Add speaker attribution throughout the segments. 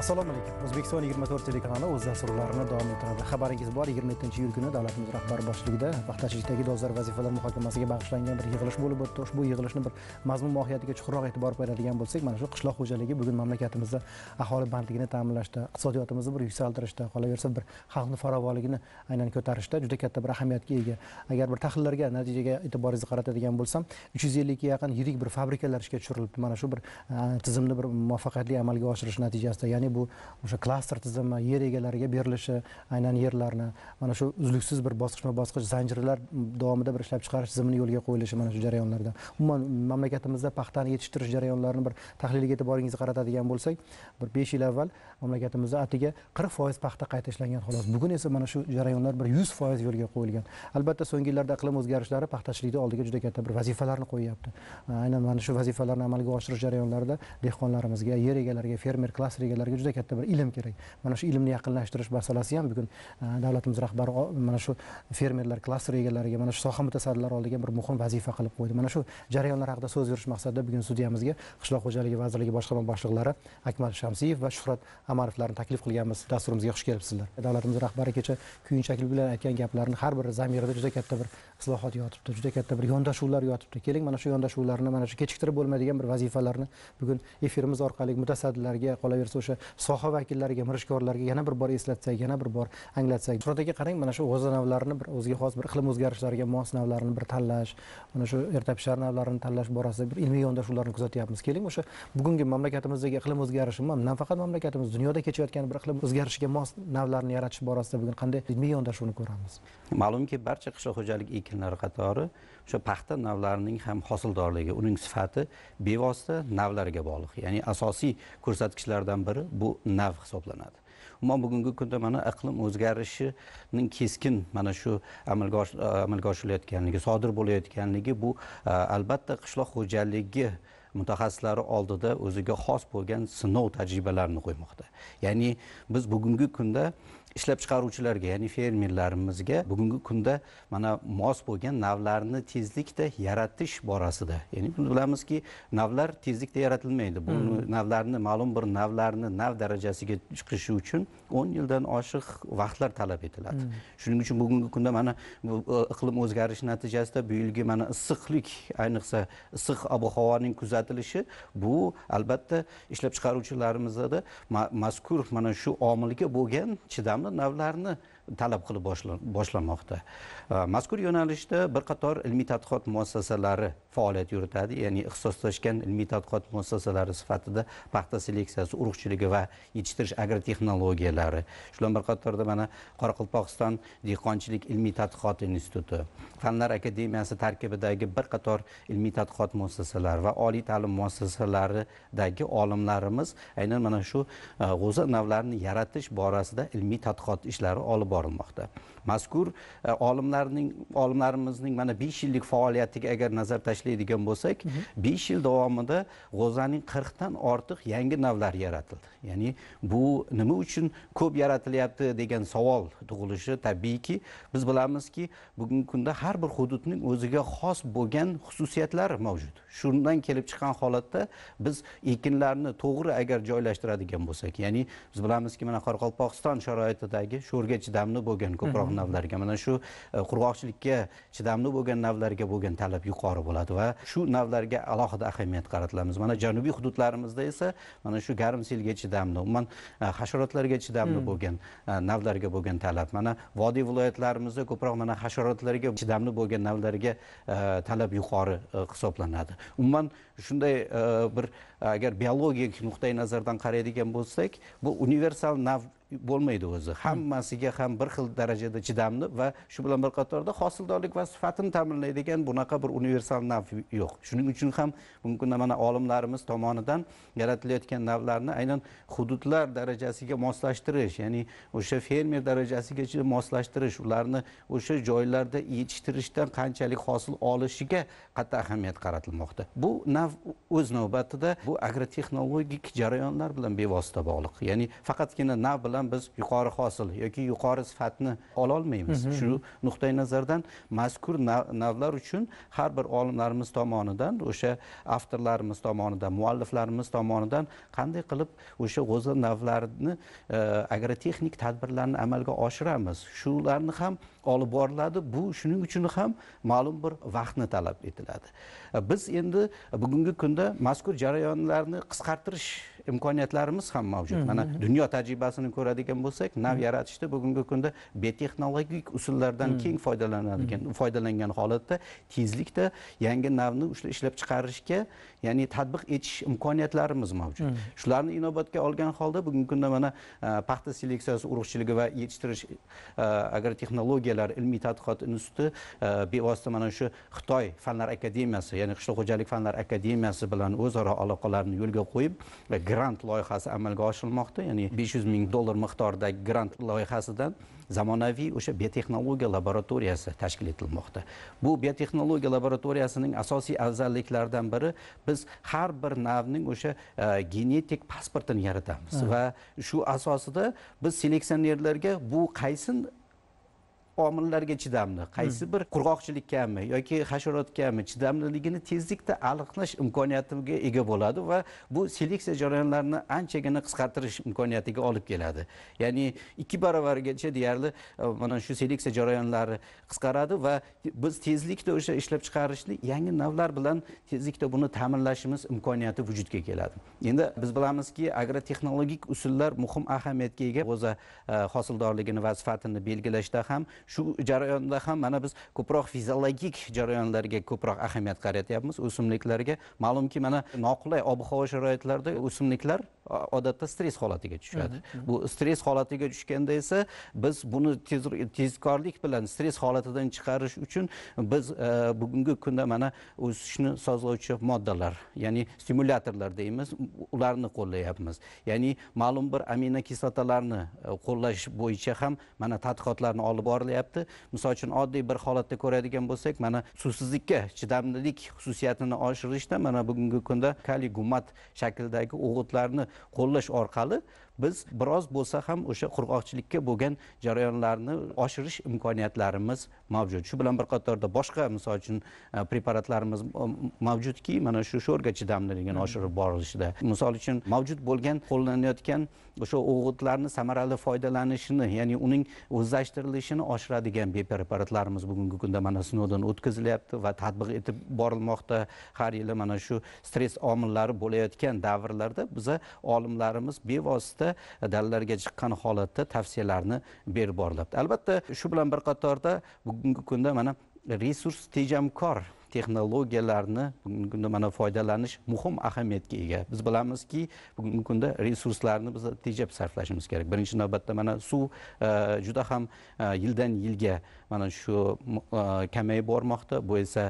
Speaker 1: assalomu alaykum o'zbekiston yigirma to'rt telekanali o'z dasturlarini davom ettiradi xabaringiz bor yigirma yettinchi iyul kuni davlatimiz rahbari boshchiligida paxtachilikdagi dolzarb vazifalar muhokamasiga bag'ishlangan bir yig'ilish bo'lib o'tdi ushbu yig'ilishni bir mazmun mohiyatiga chuqurroq e'tibor beradigan bo'lsak mana shu qishloq xo'jaligi bugun mamlakatimizda aholi bandligini ta'minlashda iqtisodiyotimizni bir yuksaltirishda qolaversa bir xalqni farovonligini aynan ko'tarishda juda katta bir ahamiyatga ega agar bir tahlillarga natijaga e'tiboringizni qaratadigan bo'lsam uch yuz ellikka yaqin yirik bir fabrikalar ishga tushirilibdi mana shu bir e, tizimni bir muvaffaqiyatli amalga oshirish natijasida ya'ni bu o'sha klaster tizimi yer egalariga berilishi aynan yerlarni mana shu uzluksiz bir bosqichma bosqich zanjirlar davomida bir ishlab chiqarish tizimini yo'lga qo'yilishi mana shu jarayonlardan umuman mamlakatimizda paxtani yetishtirish jarayonlarini bir tahliliga e'tiboringizni qaratadigan bo'lsak bir besh yil avval mamlakatimizda atigi qirq foiz paxta qayta ishlangan xolos bugun esa mana shu jarayonlar bir yuz foiz yo'lga qo'yilgan albatta so'nggi yillarda iqlim o'zgarishlari paxtachilikni oldiga juda katta bir vazifalarni qo'yyapti aynan mana shu vazifalarni amalga oshirish jarayonlarida dehqonlarimizga yer egalariga fermer klaster egalariga juda katta bir ilm kerak mana shu ilmni yaqinlashtirish masalasi ham bugun e, davlatimiz rahbari mana shu fermerlar klasteri egalariga mana shu soha mutasaddilari oldiga bir muhim vazifa qilib qo'ydi mana shu jarayonlar haqida so'z yurish maqsadida bugun studiyamizga qishloq xo'jaligi vazirligi boshqarma boshliqlari akmal shamsiyev va shuhrat amarovlarni taklif qilganmiz dasturimizga xush kelibsizlar davlatimiz rahbari kecha kuyunchaklik bilan aytgan gaplarini har biri zamirida juda katta bir islohot yotibdi juda katta bir yondashuvlar yotibdi keling mana shu yondashuvlarni mana shu kechiktirib bo'lmaydigan bir vazifalarni bugun efirimiz orqali mutasaddilarga qolaversa o'sha soha vakillariga mirishkorlarga yana bir bor eslatsak yana bir bor anglatsak surataga qarang mana shu g'o'za navlarini bir o'ziga xos bir iqlim o'zgarishlariga mos navlarni bir tanlash mana shu ertapishar navlarini tanlash borasida bir ilmiy yondashuvlarni kuzatyapmiz keling o'sha bugungi mamlakatimizdagi iqlim o'zgarishi nafaqat mamlakatimiz dunyoda kechayotgan bir iqlim o'zgarishiga mos navlarni yaratish borasida bugun qanday ilmiy yondashuvni ko'ramiz
Speaker 2: ma'lumki barcha qishloq xo'jalik ekinlari qatori o'sha paxta navlarining ham hosildorligi uning sifati bevosita navlarga bog'liq ya'ni asosiy ko'rsatkichlardan biri bu nav hisoblanadi umuman bugungi kunda mana iqlim o'zgarishining keskin mana shu amalga e, amalga oshirilayotganligi sodir bo'layotganligi bu e, albatta qishloq xo'jaligi mutaxassislari oldida o'ziga xos bo'lgan sinov tajribalarini qo'ymoqda ya'ni biz bugungi kunda ishlab chiqaruvchilarga ya'ni fermerlarimizga bugungi kunda mana mos bo'lgan navlarni tezlikda yaratish borasida ya'ni biz bilamizki navlar tezlikda yaratilmaydi bu hmm. navlarni ma'lum bir navlarni nav darajasiga chiqishi uchun o'n yildan oshiq vaqtlar talab etiladi hmm. shuning uchun bugungi kunda mana bu e, iqlim o'zgarishi natijasida bu yilgi mana issiqlik ayniqsa issiq ob havoning kuzatilishi bu albatta ishlab chiqaruvchilarimizda mazkur mana shu omilga bo'lgan chidam odamni navlarini talab qilib boshlamoqda э, mazkur yo'nalishda bir qator ilmiy tadqiqot muassasalari faoliyat yuritadi ya'ni ixtisoslashgan ilmiy tadqiqot muassasalari sifatida paxta seleksiyasi urug'chiligi va yetishtirish agrotexnologiyalari shu bilan bir qatorda mana qoraqalpog'iston dehqonchilik ilmiy tadqiqot instituti fanlar akademiyasi tarkibidagi bir qator ilmiy tadqiqot muassasalari va oliy ta'lim muassasalaridagi olimlarimiz aynan mana shu e, g'o'za navlarini yaratish borasida ilmiy tadqiqot ishlari olib borilmoqda mazkur e, olimlarning olimlarimizning mana besh yillik faoliyatiga agar nazar tashlaydigan bo'lsak mhm. besh yil davomida g'o'zaning qirqdan ortiq yangi navlar yaratildi ya'ni bu nima uchun ko'p yaratilyapti degan savol tug'ilishi tabiiyki biz bilamizki bugungi kunda har bir hududning o'ziga xos bo'lgan xususiyatlari mavjud shundan kelib chiqqan holatda biz ekinlarni to'g'ri agar joylashtiradigan bo'lsak ya'ni biz bilamizki mana qoraqalpog'iston sharoitidagi sho'rgachi chidamli bo'lgan ko'proq mhmm. navlarga mana shu e, qurg'oqchilikka chidamli bo'lgan navlarga bo'lgan talab yuqori bo'ladi va shu navlarga alohida ahamiyat qaratilamiz mana janubiy hududlarimizda esa mana shu garmselga chidamli umuman e, hasharotlarga chidamli mhmm. bo'lgan e, navlarga bo'lgan talab mana vodiy viloyatlarimizda ko'proq mana hasharotlarga chidamli bo'lgan navlarga talab yuqori hisoblanadi umuman ушундай бир e, e, agar biologik нуктай назардан qaraydigan болсок бул универсал нав bo'lmaydi o'zi hammasiga ham bir xil darajada chidamli va shu bilan bir qatorda hosildorlik va sifatini ta'minlaydigan bunaqa bir universal nav yo'q shuning uchun ham mumkin mana olimlarimiz tomonidan yaratilayotgan navlarni aynan hududlar darajasiga moslashtirish ya'ni o'sha fermer darajasigacha moslashtirish ularni o'sha joylarda yetishtirishdan qanchalik hosil olishiga qat'iy ahamiyat qaratilmoqda bu nav o'z navbatida bu agrotexnologik jarayonlar bilan bevosita bog'liq ya'ni faqatgina nav bilan biz yuqori hosil yoki yuqori sifatni ololmaymiz mhm. shu nuqtai nazardan mazkur navlar uchun har bir olimlarimiz tomonidan o'sha avtorlarimiz tomonidan mualliflarimiz tomonidan qanday qilib o'sha g'o'za navlarini e, agrotexnik tadbirlarni amalga oshiramiz shularni ham olib boriladi bu shuning uchun ham ma'lum bir vaqtni talab etiladi e, biz endi bugungi bugungi kunda mazkur jarayonlarni qisqartirish imkoniyatlarimiz ham mavjud mana dunyo tajribasini ko'radigan bo'lsak nav yaratishda bugungi kunda biotexnologik usullardan keng foydalanadigan foydalangan holatda tezlikda yangi navni ishlab chiqarishga ya'ni tatbiq etish imkoniyatlarimiz mavjud shularni inobatga olgan holda bugungi kunda mana e, paxta seleksiyasi urug'chiligi va yetishtirish e, agrotexnologiyalar ilmiy tadqiqot instituti e, bevosita mana shu xitoy fanlar akademiyasi ya'ni qishloq xo'jalik fanlar akademiyasi akademiyasi bilan o'zaro aloqalarni yo'lga qo'yib e, grant loyihasi amalga oshirilmoqda ya'ni besh yuz ming dollar miqdoridagi grant loyihasidan zamonaviy o'sha biotexnologiya laboratoriyasi tashkil etilmoqda bu biotexnologiya laboratoriyasining asosiy afzalliklaridan biri biz har bir navning o'sha e, genetik pasportini yaratamiz va shu asosida biz seleksionerlarga bu qaysi omillarga chidamli qaysi hmm. bir qurg'oqchilikkami yoki hasharotkami chidamliligini tezlikda aniqlash imkoniyatiga ega bo'ladi va bu seleksiya jarayonlarini anchagina qisqartirish imkoniyatiga olib keladi ya'ni ikki barobargacha deyarli e, mana shu seleksiya jarayonlari qisqaradi va biz tezlikda o'sha ishlab chiqarishni yangi navlar bilan tezlikda buni ta'minlashimiz imkoniyati vujudga keladi endi biz bilamizki agrotexnologik usullar muhim ahamiyatga ega g'o'za e, hosildorligini va sifatini belgilashda ham shu jarayonda ham mana biz ko'proq fiziologik jarayonlarga ko'proq ahamiyat qaratyapmiz o'simliklarga ma'lumki mana noqulay ob havo sharoitlarida o'simliklar odatda stress holatiga tushadi bu stress holatiga tushganda esa biz buni tezkorlik bilan stress holatidan chiqarish uchun biz e, bugungi kunda mana o'sishni sozlovchi moddalar ya'ni stimulyatorlar deymiz ularni qo'llayapmiz ya'ni ma'lum bir aminokislotalarni e, qo'llash bo'yicha ham mana tadqiqotlarni olib borilyapti bo'lyapti misol uchun oddiy bir holatda ko'radigan bo'lsak mana suvsizlikka chidamlilik xususiyatini oshirishda mana bugungi kunda kaliy gumat shaklidagi o'g'itlarni qo'llash orqali biz biroz bo'lsa ham o'sha qurg'oqchilikka bo'lgan jarayonlarni oshirish imkoniyatlarimiz mavjud shu bilan bir qatorda boshqa misol uchun e, preparatlarimiz mavjudki mana shu sho'rga chidamliligini hmm. oshirib borilishida misol uchun mavjud bo'lgan qo'llanayotgan o'sha o'g'itlarni samarali foydalanishini ya'ni uning o'zlashtirilishini oshiradigan bepreparatlarimiz bugungi kunda mana sinovdan o'tkazilyapti va tatbiq etib borilmoqda har yili mana shu stress omillari bo'layotgan davrlarda biza olimlarimiz bevosita dalalarga chiqqan holatda tavsiyalarni berib borilyapti albatta shu bilan bir qatorda bugungi kunda mana resurs tejamkor texnologiyalarni bugungi kunda mana foydalanish muhim ahamiyatga ega biz bilamizki bugungi kunda resurslarni biz tejab sarflashimiz kerak birinchi navbatda mana suv e, juda ham e, yildan yilga mana shu e, kamayib bormoqda bu esa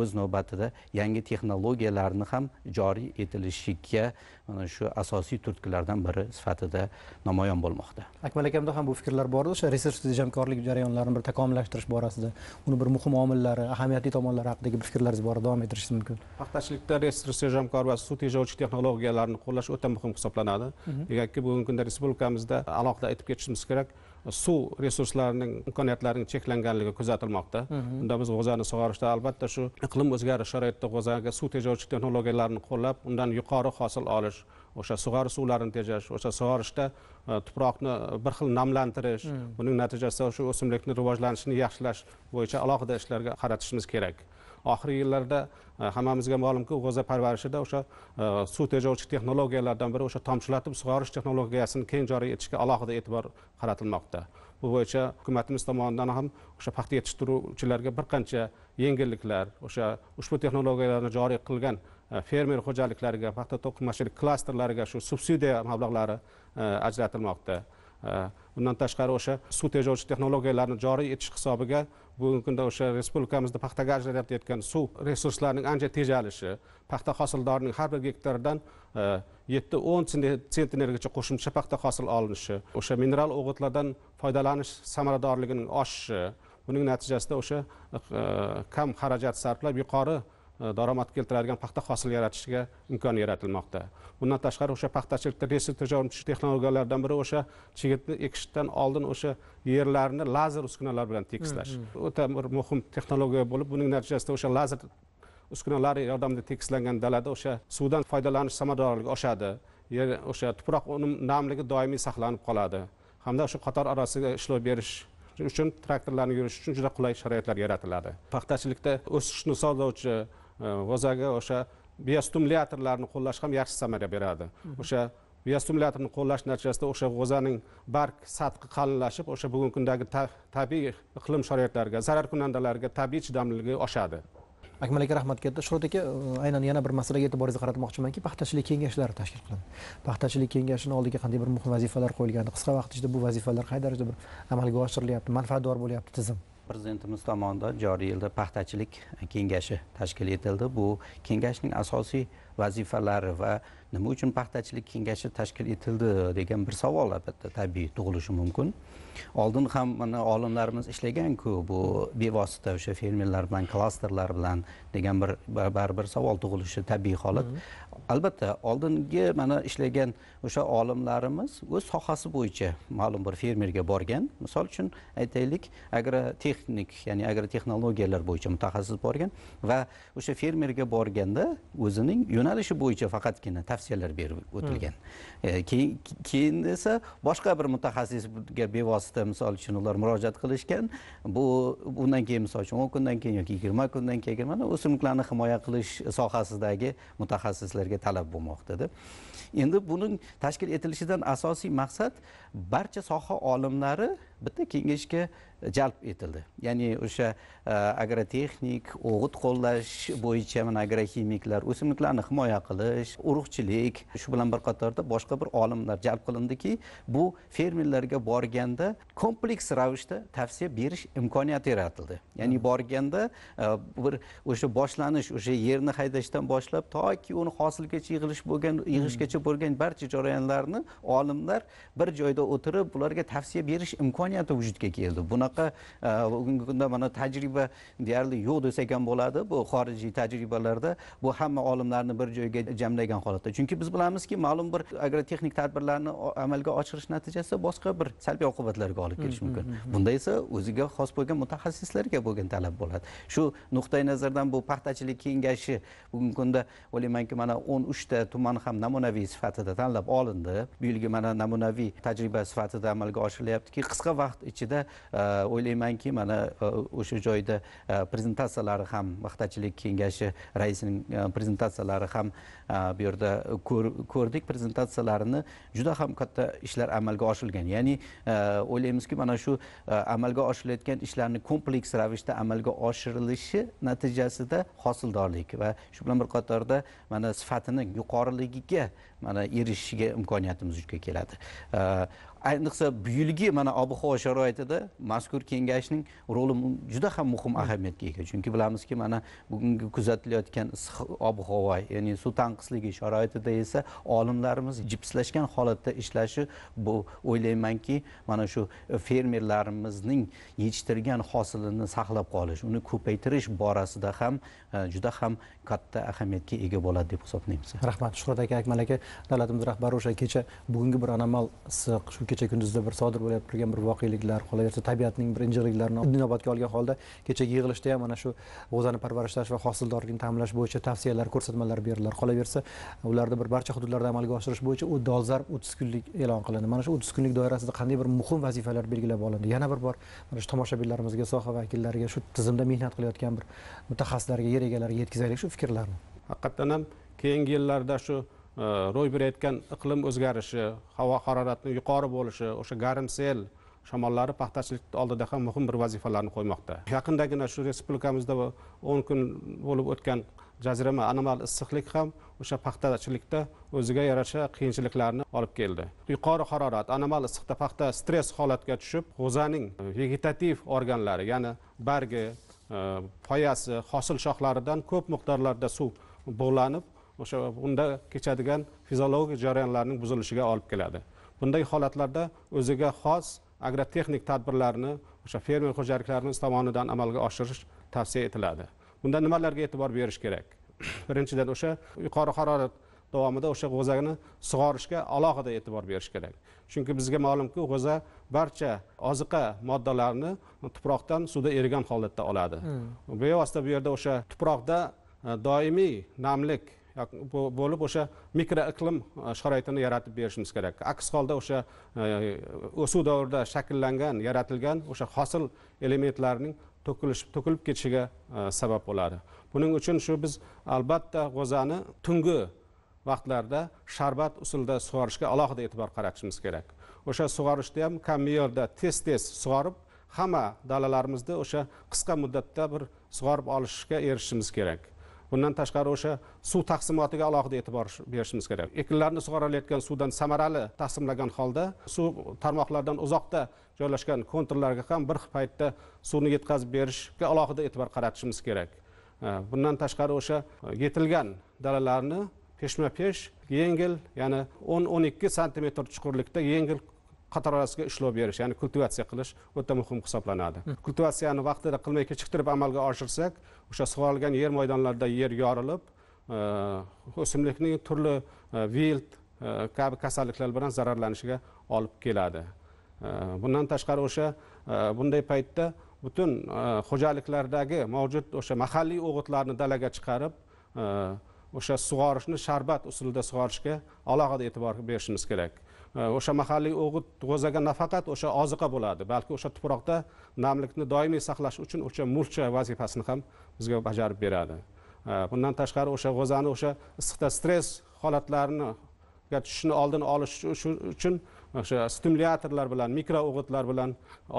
Speaker 2: o'z navbatida yangi texnologiyalarni ham joriy etilishiga mana shu asosiy turtkilardan biri sifatida namoyon bo'lmoqda
Speaker 1: akmal akamda ham bu fikrlar bor o'sha resurs tejamkorlik jarayonlarini bir takomillashtirish borasida uni bir muhim omillari ahamiyatli tomonlari haqida haqidagi fikrlaringiz bor davom ettirishingiz mumkin
Speaker 3: paxtachilikda resursiy hamkor va suv tejovchi texnologiyalarni qo'llash o'ta muhim hisoblanadi mhm. negaki bugungi kunda respublikamizda alohida aytib ketishimiz kerak suv resurslarining imkoniyatlarining cheklanganligi kuzatilmoqda mhm. unda biz g'o'zani sug'orishda albatta shu iqlim o'zgarish sharoitida g'o'zaga suv tejovchi texnologiyalarni qo'llab undan yuqori hosil olish o'sha sug'orish suvlarini tejash o'sha sug'orishda e, tuproqni bir xil namlantirish mhm. buning natijasida shu o'simlikni rivojlanishini yaxshilash bo'yicha alohida ishlarga qaratishimiz kerak oxirgi yillarda e, hammamizga ma'lumki g'o'za parvarishida o'sha e, suv tejovchi texnologiyalardan biri o'sha tomchilatib sug'orish texnologiyasini keng joriy etishga alohida e'tibor qaratilmoqda bu bo'yicha hukumatimiz tomonidan ham o'sha paxta yetishtiruvchilarga bir qancha yengilliklar o'sha ushbu texnologiyalarni joriy qilgan e, fermer xo'jaliklariga paxta to'qimachilik klasterlariga shu subsidiya mablag'lari ajratilmoqda undan tashqari o'sha suv tejovchi texnologiyalarni joriy etish hisobiga bugungi kunda o'sha respublikamizda paxta ajralayotgan suv resurslarining ancha tejalishi paxta hosildorining har bir gektardan e, yetti o'n sentnergacha qo'shimcha paxta hosil olinishi o'sha mineral o'g'itlardan foydalanish samaradorligining oshishi buning natijasida o'sha e, kam xarajat sarflab yuqori E, daromad keltiradigan paxta hosili yaratishga imkon yaratilmoqda bundan tashqari o'sha paxtachilikda resil tejalovchi texnologiyalardan biri o'sha chigitni ekishdan oldin o'sha yerlarni lazer uskunalar bilan tekislash mm-hmm. o'ta bir muhim texnologiya bo'lib buning natijasida o'sha lazer uskunalari yordamida tekislangan dalada o'sha suvdan foydalanish samaradorligi oshadi yer o'sha tuproq unum namligi doimiy saqlanib qoladi hamda o'sha qator orasiga ishlov berish uchun traktorlarni yurish uchun juda qulay sharoitlar yaratiladi paxtachilikda o'sishni sozlovchi g'o'zaga o'sha biostimulyatorlarni qo'llash ham yaxshi samara beradi o'sha biostimulyatorni qo'llash natijasida o'sha g'o'zaning barg sathi qalinlashib o'sha bugungi kundagi tabiiy iqlim sharoitlariga zarar kunandalarga tabiiy chidamliligi oshadi
Speaker 1: akmal aka rahmat katta shuhrat aka e, aynan yana bir masalaga e'tiboringizni qaratmoqchimanki paxtachilik kengashlari tashkil qilindi paxtachilik kengashini oldiga qanday bir muhim vazifalar qo'yilgandi qisqa vaqt ichida bu vazifalar qay darajada bir amalga oshirilyapti manfaatdor bo'lyapti tizim
Speaker 2: prezidentimiz tomonidan joriy yilda paxtachilik kengashi tashkil etildi bu kengashning asosiy vazifalari va nima uchun paxtachilik kengashi tashkil etildi degan bir savol albatta tabiiy tug'ilishi mumkin oldin ham mana olimlarimiz ishlaganku bu bevosita o'sha fermerlar bilan klasterlar bilan degan bir baribir savol tug'ilishi tabiiy holat albatta oldingi mana ishlagan o'sha olimlarimiz o'z sohasi bo'yicha ma'lum bir fermerga borgan misol uchun aytaylik agrotexnik ya'ni agrotexnologiyalar bo'yicha mutaxassis borgan va o'sha fermerga borganda o'zining yo'nalishi bo'yicha faqatgina tavsiyalar berib o'tilgan e, keyin esa boshqa bir mutaxassisga bevosita misol uchun ular murojaat qilishgan bu undan keyin misol uchun o'n kundan keyin yoki yigirma kundan keyin mana o'simliklarni himoya qilish sohasidagi mutaxassislarga talab bo'lmoqda deb endi buning tashkil etilishidan asosiy maqsad barcha soha olimlari bitta kengashga jalb etildi ya'ni o'sha e, agrotexnik o'g'it qo'llash bo'yicha mana agroximiklar o'simliklarni himoya qilish urug'chilik shu bilan bir qatorda boshqa bir olimlar jalb qilindiki bu fermerlarga borganda kompleks ravishda tavsiya berish imkoniyati yaratildi ya'ni hmm. borganda e, bir o'sha boshlanish o'sha yerni haydashdan boshlab toki uni hosilgacha yig'ilish bo'lgan hmm. yig'ishgacha bo'lgan barcha jarayonlarni olimlar bir joyda o'tirib ularga tavsiya berish imkoniyati vujudga keldi bunaqa bunaqa e, bugungi kunda mana tajriba deyarli yo'q desak ham bo'ladi bu xorijiy tajribalarda bu hamma olimlarni bir joyga jamlagan holatda chunki biz bilamizki ma'lum bir agrotexnik tadbirlarni amalga oshirish natijasida boshqa bir salbiy oqibatlarga olib kelishi mumkin bunda esa o'ziga xos bo'lgan mutaxassislarga bo'lgan talab bo'ladi shu nuqtai nazardan bu paxtachilik kengashi bugungi kunda o'ylaymanki mana o'n uchta tuman ham namunaviy sifatida tanlab olindi bu yilgi mana namunaviy tajriba sifatida amalga oshirilyaptiki qisqa vaqt ichida e, o'ylaymanki mana e, o'sha joyda e, prezentatsiyalari ham paxtachilik kengashi raisining e, prezentatsiyalari ham bu yerda ko'rdik prezentatsiyalarini juda ham katta ishlar amalga oshirilgan ya'ni o'ylaymizki mana shu amalga oshirilayotgan ishlarni kompleks ravishda amalga oshirilishi natijasida hosildorlik va shu bilan bir qatorda mana sifatini yuqoriligiga mana erishishga imkoniyatimiz vujudga keladi ayniqsa bu yilgi mana ob havo sharoitida mazkur kengashning roli juda ham muhim ahamiyatga ega chunki bilamizki mana bugungi kuzatilayotgan issiq ob havo ya'ni suv tanqis tanqisligi sharoitida esa olimlarimiz jipslashgan holatda ishlashi bu o'ylaymanki mana shu fermerlarimizning yetishtirgan hosilini saqlab qolish uni ko'paytirish borasida ham e, juda ham katta ahamiyatga ega bo'ladi deb hisoblaymiz
Speaker 1: rahmat shuhrat aka akmal aka davlatimiz rahbari o'sha kecha bugungi bir anomal issiq shu kecha kunduzda bir sodir bo'lib turgan bir voqeliklar qolaversa tabiatning bir injiqliklarini inobatga olgan holda kechagi yig'ilishda ham mana shu g'o'zani parvarishlash va hosildorlikni ta'minlash bo'yicha tavsiyalar ko'rsatmalar berdilar qolaversa narsa ularni bir barcha hududlarda amalga oshirish bo'yicha u dolzarb o'ttiz kunlik e'lon qilindi mana shu o'ttiz kunlik doirasida qanday bir muhim vazifalar belgilab olindi yana bir bor mana shu tomoshabinlarimizga soha vakillariga shu tizimda mehnat qilayotgan bir mutaxassislarga yer egalariga yetkazaylik shu fikrlarni
Speaker 3: haqiqatdan ham keyingi yillarda shu e, ro'y berayotgan iqlim o'zgarishi havo haroratining yuqori bo'lishi o'sha garm sel shamollari paxtachilik oldida ham muhim bir vazifalarni qo'ymoqda yaqindagina shu respublikamizda o'n kun bo'lib o'tgan jazirama anomal issiqlik ham o'sha paxtachilikda o'ziga yarasha qiyinchiliklarni olib keldi yuqori harorat anomal issiqda paxta stress holatga tushib g'o'zaning vegetativ organlari ya'ni bargi e, poyasi hosil shoxlaridan ko'p miqdorlarda suv bug'lanib o'sha unda kechadigan fiziologik jarayonlarning buzilishiga olib keladi bunday holatlarda o'ziga xos agrotexnik tadbirlarni o'sha fermer xo'jaliklarimiz tomonidan amalga oshirish tavsiya etiladi bunda nimalarga e'tibor berish kerak birinchidan o'sha yuqori harorat davomida o'sha g'o'zani sug'orishga alohida e'tibor berish kerak chunki bizga ma'lumki g'o'za barcha oziqa moddalarni tuproqdan suvda erigan holatda oladi bevosita bu yerda o'sha tuproqda e, doimiy namlik bo'lib o'sha mikro iqlim e, sharoitini yaratib berishimiz kerak aks holda o'sha o'suv e, davrida shakllangan yaratilgan o'sha hosil elementlarining to'kilish to'kilib ketishiga e, sabab bo'ladi buning uchun shu biz albatta g'o'zani tungi vaqtlarda sharbat usulda sug'orishga alohida e'tibor qaratishimiz kerak o'sha sug'orishda ham kam me'yorda tez tez sug'orib hamma dalalarimizda o'sha qisqa muddatda bir sug'orib olishga erishishimiz kerak bundan tashqari o'sha suv taqsimotiga alohida e'tibor berishimiz kerak ekinlarni sug'orilayotgan suvdan samarali taqsimlagan holda suv tarmoqlaridan uzoqda joylashgan kontrlarga ham bir paytda suvni yetkazib berishga alohida e'tibor qaratishimiz kerak bundan tashqari o'sha yetilgan dalalarni peshma pesh yengil ya'ni o'n o'n ikki santimetr chuqurlikda yengil qator orasiga ishlov berish ya'ni kultivatsiya qilish o'ta muhim hisoblanadi hmm. kultivatsiyani vaqtida qilmay kechiktirib amalga oshirsak o'sha sug'orilgan yer maydonlarida yer yorilib e, o'simlikning turli e, vilt e, kabi kasalliklar bilan zararlanishiga olib keladi bundan tashqari o'sha bunday paytda butun xo'jaliklardagi mavjud o'sha mahalliy o'g'itlarni dalaga chiqarib o'sha sug'orishni sharbat usulida sug'orishga alohida e'tibor berishimiz kerak Э, o'sha mahalliy o'g'it g'o'zaga nafaqat o'sha oziqa bo'ladi balki o'sha tuproqda namlikni doimiy saqlash uchun o'sha mulcha vazifasini ham bizga bajarib beradi э, bundan tashqari o'sha g'o'zani o'sha issiqda stress holatlarini ga tushishni oldini olish uchun o'sha stimulyatorlar bilan mikro o'g'itlar bilan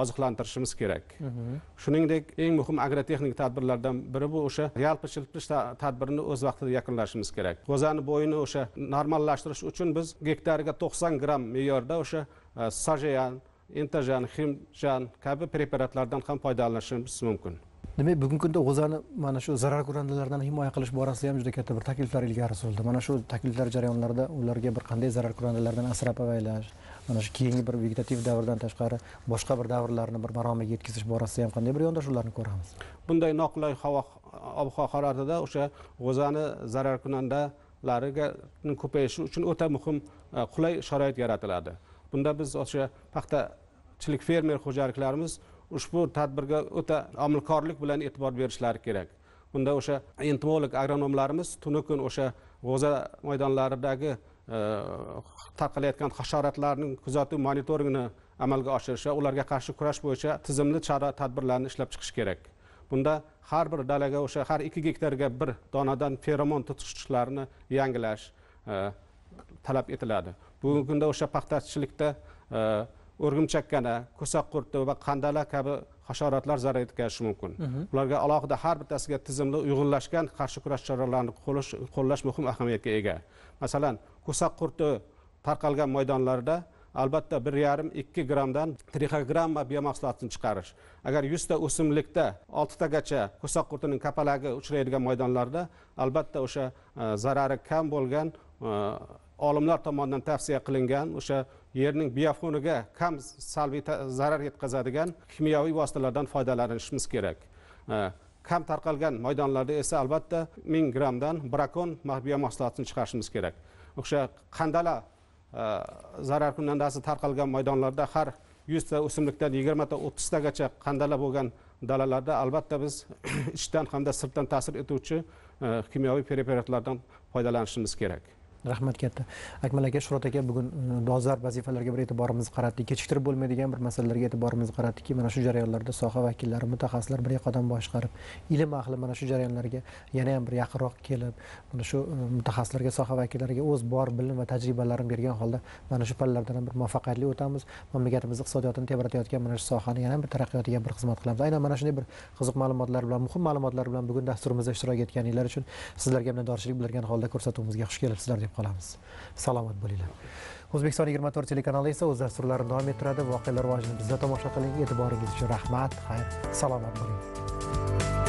Speaker 3: oziqlantirishimiz kerak mhm. shuningdek eng muhim agrotexnik tadbirlardan biri bu o'sha yalpi shilpish tadbirini o'z vaqtida yakunlashimiz kerak g'o'zani bo'yini o'sha normallashtirish uchun biz gektariga to'qson gramm me'yorda o'sha e, sajeyan intajan himjan kabi preparatlardan ham foydalanishimiz mumkin
Speaker 1: demak bugungi kunda g'o'zani mana shu zarar ko'randalardan himoya qilish borasida ham juda katta bir takliflar ilgari surildi mana shu takliflar jarayonlarida ularga bir qanday zarar ko'randalardan asrab avaylash mana shu keyingi bir vegetativ davrdan tashqari boshqa bir davrlarni bir maromiga yetkazish borasida ham qanday bir yondashuvlarni ko'ramiz
Speaker 3: bunday noqulay havo ob havo haroratida o'sha g'o'zani zarar kunandalariga ko'payishi uchun o'ta muhim e, qulay sharoit yaratiladi bunda biz o'sha paxtachilik fermer xo'jaliklarimiz ushbu tadbirga o'ta omilkorlik bilan e'tibor berishlari kerak unda o'sha entomolog agronomlarimiz tunu kun o'sha g'o'za maydonlaridagi e, tarqalayotgan hasharotlarning kuzatuv monitoringini amalga oshirish va ularga qarshi kurash bo'yicha tizimli chora tadbirlarni ishlab chiqish kerak bunda har bir dalaga o'sha har ikki gektarga bir donadan feromon tutqichlarni yangilash e, talab etiladi bugungi kunda o'sha paxtachilikda e, o'rgimchakkana ko'sak qurti va qandala kabi hasharotlar zarar yetkazishi mumkin mhm. ularga alohida har bittasiga tizimli uyg'unlashgan qarshi kurash choralarini qo'llash muhim ahamiyatga ega masalan ko'sak qurti tarqalgan maydonlarda albatta bir yarim ikki grammdan trixogramma biomahsulotini chiqarish agar yuzta o'simlikda oltitagacha ko'sak qurtining kapalagi uchraydigan maydonlarda albatta o'sha e, zarari kam bo'lgan e, olimlar tomonidan tavsiya qilingan o'sha yerning biofoniga kam salbiy zarar yetkazadigan kimyoviy vositalardan foydalanishimiz kerak kam tarqalgan maydonlarda esa albatta ming grammdan brakon biomahsulotini chiqarishimiz kerak o'sha qandala zarar kunandasi tarqalgan maydonlarda har yuzta o'simlikdan yigirmata o'ttiztagacha qandala bo'lgan dalalarda albatta biz ichdan hamda sirtdan ta'sir etuvchi kimyoviy preparatlardan foydalanishimiz kerak
Speaker 1: rahmat katta akmal aka shuhrat aka bugun e, dolzarb vazifalarga bir e'tiborimizni qaratdik kechiktirib bo'lmaydigan bir masalalarga e'tiborimizni qaratdikki mana shu jarayonlarda soha vakillari mutaxassislar bir qadam boshqarib ilm ahli mana shu jarayonlarga yana ham bir yaqinroq kelib mana shu e, mutaxassislarga soha vakillariga o'z bor bilim va tajribalarini bergan holda mana shu fanlardan ham bir muvaffaqiyatli o'tamiz mamlakatimiz iqtisodiyotini tebratayotgan mana shu sohani yana bir taraqqiyotiga bir xizmat qilamiz aynan mana shunday bir qiziq ma'lumotlar bilan muhim ma'lumotlar bilan bugun dasturimizda ishtirok etganinglar uchun sizlarga minnatdorchilik bildirgan holda ko'rsatuvimizga xush kelibsizlar deb deb qolamiz salomat bo'linglar o'zbekiston yigirma to'rt telekanali esa o'z dasturlarini davom ettiradi voqealar rivojini bizda tomosha qiling e'tiboringiz uchun rahmat xayr salomat bo'ling